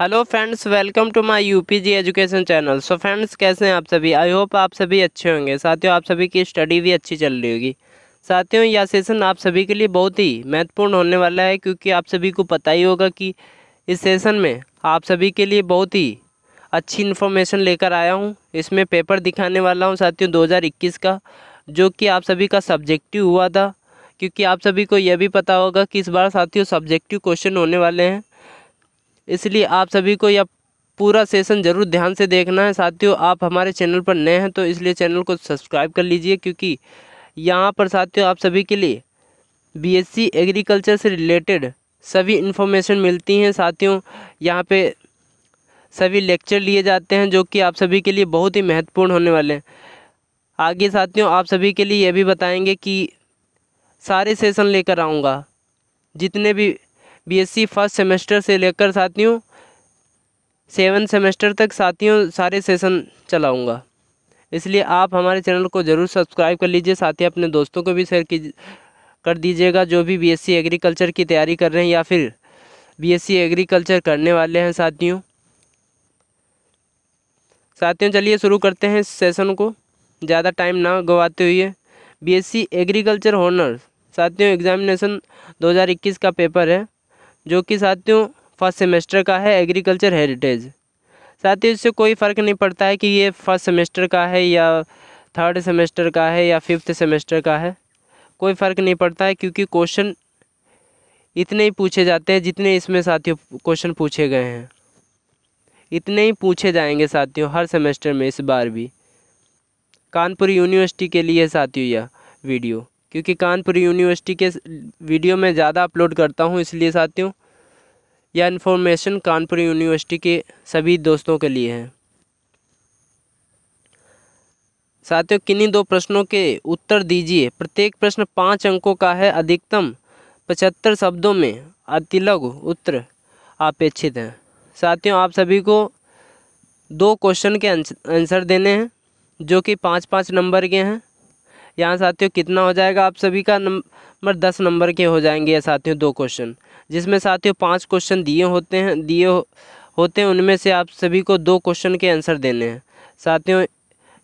hello friends welcome to my UPG education channel so friends कैसे हैं आप सभी आई होप आप सभी अच्छे होंगे साथियों आप सभी की स्टडी भी अच्छी चल रही होगी साथियों यह सेशन आप सभी के लिए बहुत ही महत्वपूर्ण होने वाला है क्योंकि आप सभी को पता ही होगा कि इस सेशन में आप सभी के लिए बहुत ही अच्छी इन्फॉर्मेशन लेकर आया हूँ इसमें पेपर दिखाने वाला हूँ साथियों दो का जो कि आप सभी का सब्जेक्टिव हुआ था क्योंकि आप सभी को यह भी पता होगा कि इस बार साथियों सब्जेक्टिव क्वेश्चन होने वाले हैं इसलिए आप सभी को यह पूरा सेशन ज़रूर ध्यान से देखना है साथियों आप हमारे चैनल पर नए हैं तो इसलिए चैनल को सब्सक्राइब कर लीजिए क्योंकि यहाँ पर साथियों आप सभी के लिए बीएससी एग्रीकल्चर से रिलेटेड सभी इन्फॉर्मेशन मिलती हैं साथियों यहाँ पे सभी लेक्चर लिए जाते हैं जो कि आप सभी के लिए बहुत ही महत्वपूर्ण होने वाले हैं आगे साथियों आप सभी के लिए यह भी बताएंगे कि सारे सेशन लेकर आऊँगा जितने भी बीएससी फर्स्ट सेमेस्टर से लेकर साथियों सेवन सेमेस्टर तक साथियों सारे सेशन चलाऊँगा इसलिए आप हमारे चैनल को ज़रूर सब्सक्राइब कर लीजिए साथ ही अपने दोस्तों को भी शेयर कर दीजिएगा जो भी बीएससी एग्रीकल्चर की तैयारी कर रहे हैं या फिर बीएससी एग्रीकल्चर करने वाले हैं साथियों साथियों चलिए शुरू करते हैं सेशन को ज़्यादा टाइम ना गवाते हुए बीएससी एग्रीकल्चर होनर साथियों एग्जामिनेशन 2021 का पेपर है जो कि साथियों फर्स्ट सेमेस्टर का है एग्रीकल्चर हेरिटेज साथ ही इससे कोई फ़र्क नहीं पड़ता है कि ये फर्स्ट सेमेस्टर का है या थर्ड सेमेस्टर का है या फिफ्थ सेमेस्टर का है कोई फ़र्क नहीं पड़ता है क्योंकि क्वेश्चन इतने ही पूछे जाते हैं जितने इसमें साथियों क्वेश्चन पूछे गए हैं इतने ही पूछे जाएंगे साथियों हर सेमेस्टर में इस बार भी कानपुर यूनिवर्सिटी के लिए साथियों यह वीडियो क्योंकि कानपुर यूनिवर्सिटी के वीडियो में ज़्यादा अपलोड करता हूँ इसलिए साथियों यह इन्फॉर्मेशन कानपुर यूनिवर्सिटी के सभी दोस्तों के लिए है साथियों किन्हीं दो प्रश्नों के उत्तर दीजिए प्रत्येक प्रश्न पाँच अंकों का है अधिकतम पचहत्तर शब्दों में अतिलघु उत्तर अपेक्षित हैं साथियों आप सभी को दो क्वेश्चन के आंसर देने हैं जो कि पाँच पाँच नंबर के हैं यहाँ साथियों कितना हो जाएगा आप सभी का नंबर दस नंबर के हो जाएंगे ये साथियों दो क्वेश्चन जिसमें साथियों पाँच क्वेश्चन दिए होते हैं दिए होते हैं उनमें से आप सभी को दो क्वेश्चन के आंसर देने हैं साथियों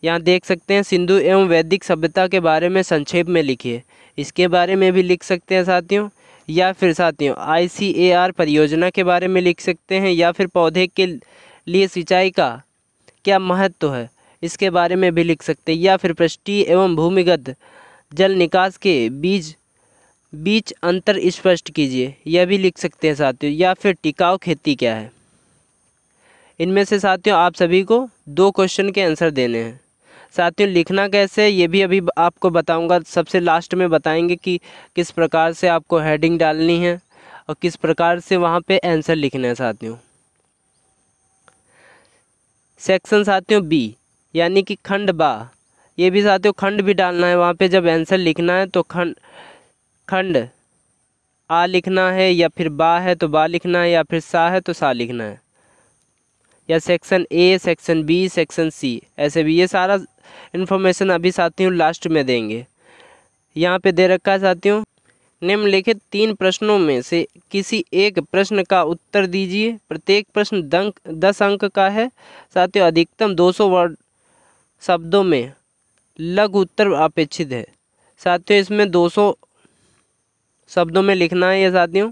यहाँ देख सकते हैं सिंधु एवं वैदिक सभ्यता के बारे में संक्षेप में लिखिए इसके बारे में भी लिख सकते हैं साथियों या फिर साथियों आई परियोजना के बारे में लिख सकते हैं या फिर पौधे के लिए सिंचाई का क्या महत्व तो है इसके बारे में भी लिख सकते हैं या फिर पृष्ठीय एवं भूमिगत जल निकास के बीज बीच अंतर स्पष्ट कीजिए यह भी लिख सकते हैं साथियों या फिर टिकाऊ खेती क्या है इनमें से साथियों आप सभी को दो क्वेश्चन के आंसर देने हैं साथियों लिखना कैसे ये भी अभी आपको बताऊंगा सबसे लास्ट में बताएंगे कि किस प्रकार से आपको हेडिंग डालनी है और किस प्रकार से वहाँ पे आंसर लिखना है साथियों सेक्शन साथियों बी यानी कि खंड बा ये भी साथियों खंड भी डालना है वहाँ पे जब आंसर लिखना है तो खंड खंड आ लिखना है या फिर बा है तो बा लिखना है या फिर सा है तो सा लिखना है या section A section B section C ऐसे भी ये सारा इन्फॉर्मेशन अभी साथियों लास्ट में देंगे यहाँ पे दे रखा है साथियों निम्नलिखित तीन प्रश्नों में से किसी एक प्रश्न का उत्तर दीजिए प्रत्येक प्रश्न दंक दस अंक का है साथियों अधिकतम दो सौ वर्ड शब्दों में लघु उत्तर अपेक्षित है साथियों इसमें 200 शब्दों में लिखना है ये साथियों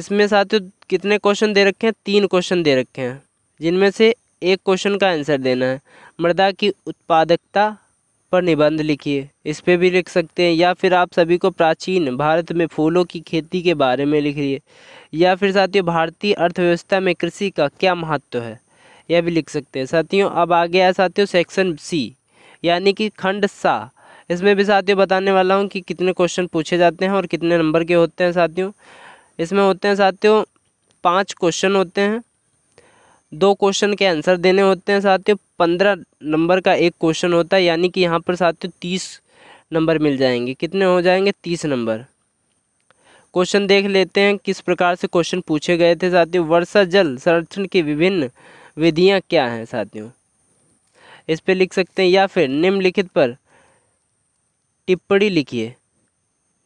इसमें साथियों कितने क्वेश्चन दे रखे हैं तीन क्वेश्चन दे रखे हैं जिनमें से एक क्वेश्चन का आंसर देना है मृदा की उत्पादकता पर निबंध लिखिए इस पर भी लिख सकते हैं या फिर आप सभी को प्राचीन भारत में फूलों की खेती के बारे में लिखिए या फिर साथियों भारतीय अर्थव्यवस्था में कृषि का क्या महत्व है यह भी लिख सकते हैं साथियों अब आ गया है साथियों सेक्शन सी यानी कि खंड सा इसमें भी साथियों बताने वाला हूँ कि कितने क्वेश्चन पूछे जाते हैं और कितने नंबर के होते हैं साथियों इसमें होते हैं साथियों पाँच क्वेश्चन होते हैं दो क्वेश्चन के आंसर देने होते हैं साथियों पंद्रह नंबर का एक क्वेश्चन होता है यानी कि यहाँ पर साथियों तीस नंबर मिल जाएंगे कितने हो जाएंगे तीस नंबर क्वेश्चन देख लेते हैं किस प्रकार से क्वेश्चन पूछे गए थे साथियों वर्षा जल संरक्षण के विभिन्न विधियाँ क्या हैं साथियों इस पे लिख सकते हैं या फिर निम्नलिखित पर टिप्पणी लिखिए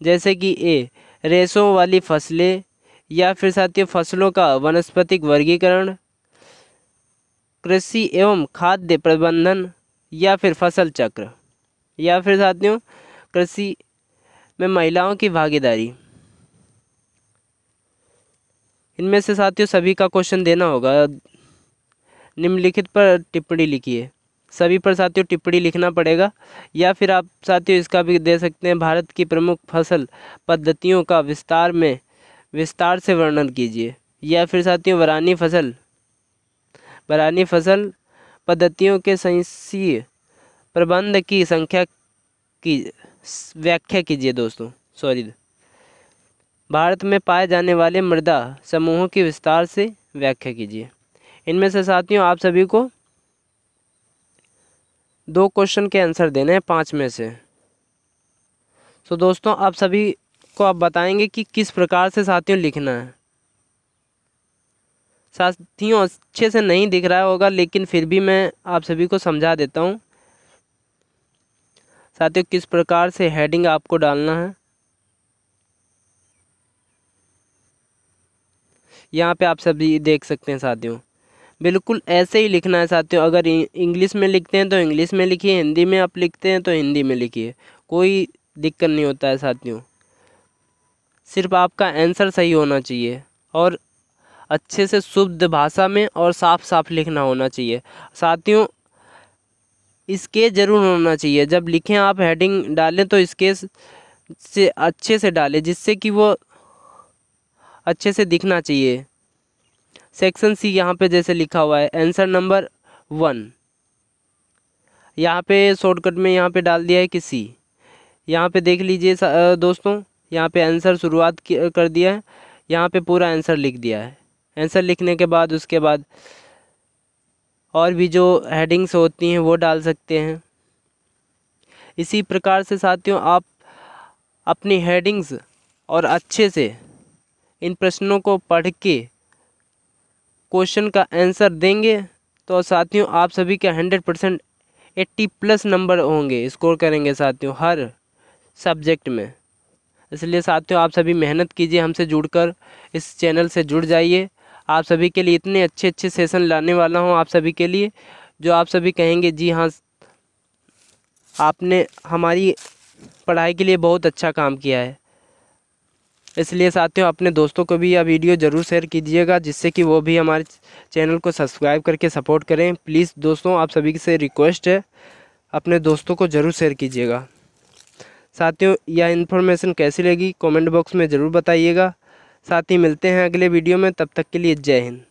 जैसे कि ए रेसों वाली फसलें या फिर साथियों फसलों का वनस्पतिक वर्गीकरण कृषि एवं खाद्य प्रबंधन या फिर फसल चक्र या फिर साथियों कृषि में महिलाओं की भागीदारी इनमें से साथियों सभी का क्वेश्चन देना होगा निम्नलिखित पर टिप्पणी लिखिए सभी पर साथियों टिप्पणी लिखना पड़ेगा या फिर आप साथियों इसका भी दे सकते हैं भारत की प्रमुख फसल पद्धतियों का विस्तार में विस्तार से वर्णन कीजिए या फिर साथियों वरानी फसल वरानी फसल पद्धतियों के संसीय प्रबंध की संख्या की व्याख्या कीजिए दोस्तों सॉरी भारत में पाए जाने वाले मृदा समूहों की विस्तार से व्याख्या कीजिए इनमें से साथियों आप सभी को दो क्वेश्चन के आंसर देने हैं पाँच में से तो दोस्तों आप सभी को आप बताएंगे कि किस प्रकार से साथियों लिखना है साथियों अच्छे से नहीं दिख रहा होगा लेकिन फिर भी मैं आप सभी को समझा देता हूँ साथियों किस प्रकार से हेडिंग आपको डालना है यहाँ पे आप सभी देख सकते हैं साथियों बिल्कुल ऐसे ही लिखना है साथियों अगर इंग्लिश में लिखते हैं तो इंग्लिश में लिखिए हिंदी में आप लिखते हैं तो हिंदी में लिखिए कोई दिक्कत नहीं होता है साथियों सिर्फ आपका आंसर सही होना चाहिए और अच्छे से शुद्ध भाषा में और साफ साफ लिखना होना चाहिए साथियों स्केच ज़रूर होना चाहिए जब लिखें आप हेडिंग डालें तो स्केच से अच्छे से डालें जिससे कि वो अच्छे से दिखना चाहिए सेक्शन सी यहाँ पे जैसे लिखा हुआ है आंसर नंबर वन यहाँ पे शॉर्टकट में यहाँ पे डाल दिया है कि सी यहाँ पे देख लीजिए दोस्तों यहाँ पे आंसर शुरुआत कर दिया है यहाँ पे पूरा आंसर लिख दिया है आंसर लिखने के बाद उसके बाद और भी जो हेडिंग्स होती हैं वो डाल सकते हैं इसी प्रकार से साथियों आप अपनी हेडिंग्स और अच्छे से इन प्रश्नों को पढ़ के क्वेश्चन का आंसर देंगे तो साथियों आप सभी के hundred percent eighty plus number होंगे स्कोर करेंगे साथियों हर सब्जेक्ट में इसलिए साथियों आप सभी मेहनत कीजिए हमसे जुड़कर इस चैनल से जुड़ जाइए आप सभी के लिए इतने अच्छे अच्छे सेशन लाने वाला हूँ आप सभी के लिए जो आप सभी कहेंगे जी हाँ आपने हमारी पढ़ाई के लिए बहुत अच्छा काम किया है इसलिए साथियों अपने दोस्तों को भी यह वीडियो ज़रूर शेयर कीजिएगा जिससे कि वो भी हमारे चैनल को सब्सक्राइब करके सपोर्ट करें प्लीज़ दोस्तों आप सभी से रिक्वेस्ट है अपने दोस्तों को ज़रूर शेयर कीजिएगा साथियों यह इन्फॉर्मेशन कैसी लगी कमेंट बॉक्स में ज़रूर बताइएगा साथ ही मिलते हैं अगले वीडियो में तब तक के लिए जय हिंद